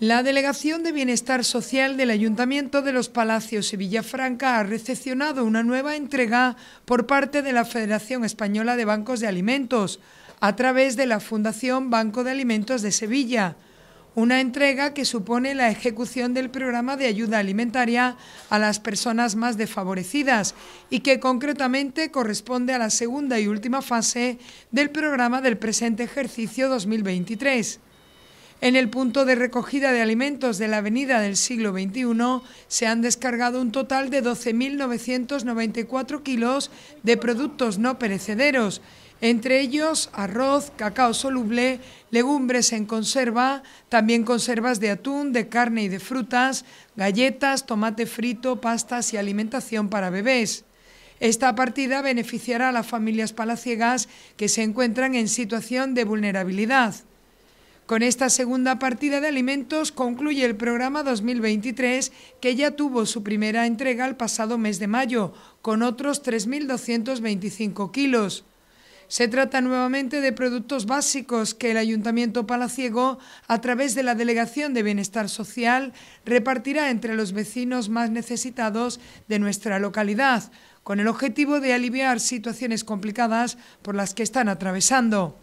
La Delegación de Bienestar Social del Ayuntamiento de los Palacios y Villafranca ha recepcionado una nueva entrega por parte de la Federación Española de Bancos de Alimentos a través de la Fundación Banco de Alimentos de Sevilla, una entrega que supone la ejecución del programa de ayuda alimentaria a las personas más desfavorecidas y que concretamente corresponde a la segunda y última fase del programa del presente ejercicio 2023. En el punto de recogida de alimentos de la Avenida del Siglo XXI se han descargado un total de 12.994 kilos de productos no perecederos, entre ellos arroz, cacao soluble, legumbres en conserva, también conservas de atún, de carne y de frutas, galletas, tomate frito, pastas y alimentación para bebés. Esta partida beneficiará a las familias palaciegas que se encuentran en situación de vulnerabilidad. Con esta segunda partida de alimentos concluye el programa 2023 que ya tuvo su primera entrega el pasado mes de mayo, con otros 3.225 kilos. Se trata nuevamente de productos básicos que el Ayuntamiento Palaciego, a través de la Delegación de Bienestar Social, repartirá entre los vecinos más necesitados de nuestra localidad, con el objetivo de aliviar situaciones complicadas por las que están atravesando.